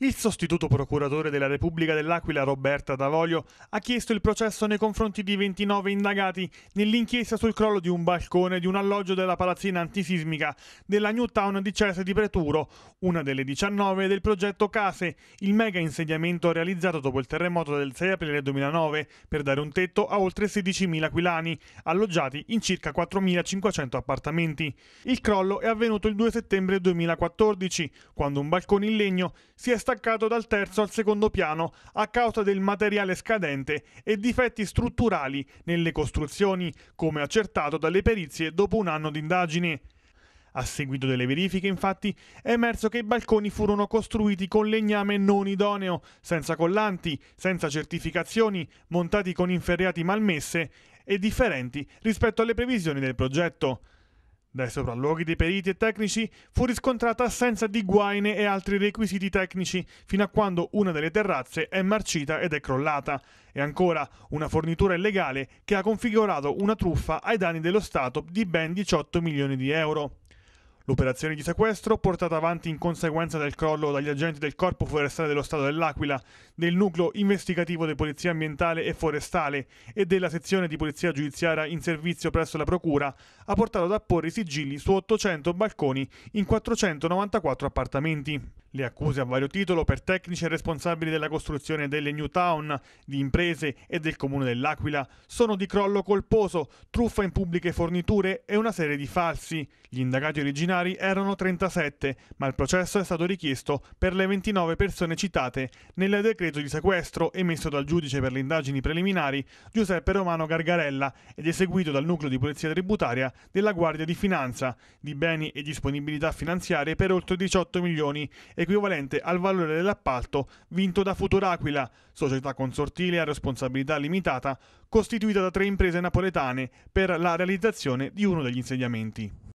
Il sostituto procuratore della Repubblica dell'Aquila Roberta D'Avoglio ha chiesto il processo nei confronti di 29 indagati nell'inchiesta sul crollo di un balcone di un alloggio della palazzina antisismica della New Town di Cese di Preturo, una delle 19 del progetto Case, il mega insediamento realizzato dopo il terremoto del 6 aprile 2009 per dare un tetto a oltre 16.000 aquilani, alloggiati in circa 4.500 appartamenti. Il crollo è avvenuto il 2 settembre 2014, quando un balcone in legno si è staccato dal terzo al secondo piano a causa del materiale scadente e difetti strutturali nelle costruzioni, come accertato dalle perizie dopo un anno di indagini. A seguito delle verifiche, infatti, è emerso che i balconi furono costruiti con legname non idoneo, senza collanti, senza certificazioni, montati con inferriati malmesse e differenti rispetto alle previsioni del progetto. Dai sopralluoghi dei periti e tecnici fu riscontrata assenza di guaine e altri requisiti tecnici, fino a quando una delle terrazze è marcita ed è crollata. E ancora una fornitura illegale che ha configurato una truffa ai danni dello Stato di ben 18 milioni di euro. L'operazione di sequestro, portata avanti in conseguenza del crollo dagli agenti del Corpo Forestale dello Stato dell'Aquila, del Nucleo Investigativo di Polizia Ambientale e Forestale e della sezione di Polizia Giudiziaria in servizio presso la Procura, ha portato ad apporre i sigilli su 800 balconi in 494 appartamenti. Le accuse a vario titolo per tecnici e responsabili della costruzione delle New Town, di imprese e del comune dell'Aquila sono di crollo colposo, truffa in pubbliche forniture e una serie di falsi. Gli indagati originari erano 37, ma il processo è stato richiesto per le 29 persone citate nel decreto di sequestro emesso dal giudice per le indagini preliminari Giuseppe Romano Gargarella ed eseguito dal nucleo di polizia tributaria della Guardia di Finanza di beni e disponibilità finanziarie per oltre 18 milioni e equivalente al valore dell'appalto vinto da Futuraquila, società consortile a responsabilità limitata, costituita da tre imprese napoletane per la realizzazione di uno degli insediamenti.